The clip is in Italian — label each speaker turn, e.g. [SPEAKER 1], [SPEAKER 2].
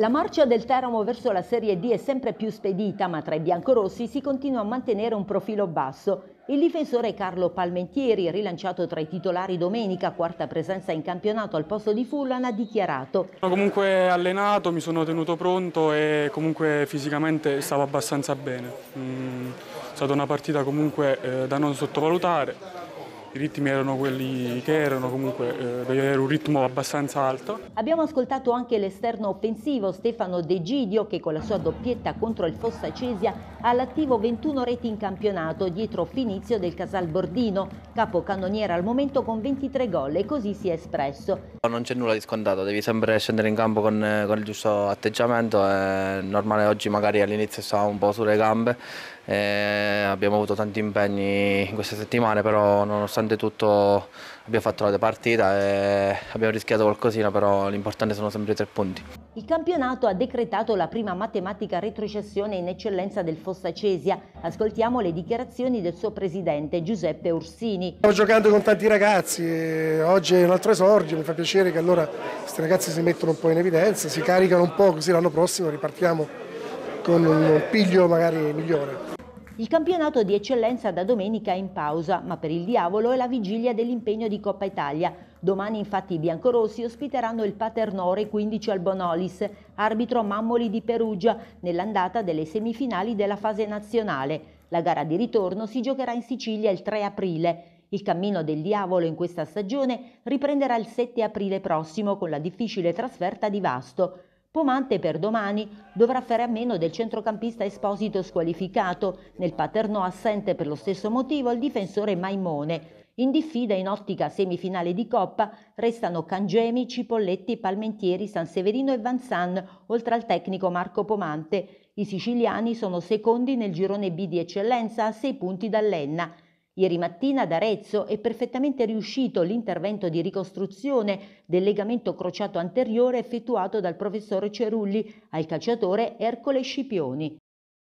[SPEAKER 1] La marcia del Teramo verso la Serie D è sempre più spedita, ma tra i biancorossi si continua a mantenere un profilo basso. Il difensore Carlo Palmentieri, rilanciato tra i titolari domenica, quarta presenza in campionato al posto di Fullan, ha dichiarato.
[SPEAKER 2] Sono comunque allenato, mi sono tenuto pronto e comunque fisicamente stavo abbastanza bene. Mm, è stata una partita comunque eh, da non sottovalutare i ritmi erano quelli che erano, comunque eh, era un ritmo abbastanza alto.
[SPEAKER 1] Abbiamo ascoltato anche l'esterno offensivo Stefano De Gidio che con la sua doppietta contro il Fossa Cesia ha l'attivo 21 reti in campionato dietro Finizio del Casal Bordino, capocannoniere al momento con 23 gol e così si è espresso.
[SPEAKER 3] Non c'è nulla di scontato, devi sempre scendere in campo con, eh, con il giusto atteggiamento, è normale oggi magari all'inizio stavamo un po' sulle gambe, eh, abbiamo avuto tanti impegni in queste settimane però nonostante nonostante tutto abbiamo fatto la partita e abbiamo rischiato qualcosina, però l'importante sono sempre i tre punti.
[SPEAKER 1] Il campionato ha decretato la prima matematica retrocessione in eccellenza del Fossa Cesia. Ascoltiamo le dichiarazioni del suo presidente Giuseppe Ursini. Stiamo
[SPEAKER 4] giocando con tanti ragazzi, eh, oggi è un altro esordio, mi fa piacere che allora questi ragazzi si mettono un po' in evidenza, si caricano un po' così l'anno prossimo ripartiamo con un piglio magari migliore.
[SPEAKER 1] Il campionato di eccellenza da domenica è in pausa, ma per il diavolo è la vigilia dell'impegno di Coppa Italia. Domani infatti i biancorossi ospiteranno il Paternore 15 al Bonolis, arbitro Mammoli di Perugia, nell'andata delle semifinali della fase nazionale. La gara di ritorno si giocherà in Sicilia il 3 aprile. Il cammino del diavolo in questa stagione riprenderà il 7 aprile prossimo con la difficile trasferta di Vasto. Pomante per domani dovrà fare a meno del centrocampista Esposito squalificato, nel paterno assente per lo stesso motivo il difensore Maimone, in diffida in ottica semifinale di Coppa restano Cangemi, Cipolletti, Palmentieri, Sanseverino e Vanzan, oltre al tecnico Marco Pomante. I siciliani sono secondi nel girone B di eccellenza a sei punti dall'Enna. Ieri mattina ad Arezzo è perfettamente riuscito l'intervento di ricostruzione del legamento crociato anteriore effettuato dal professore Cerulli al calciatore Ercole Scipioni.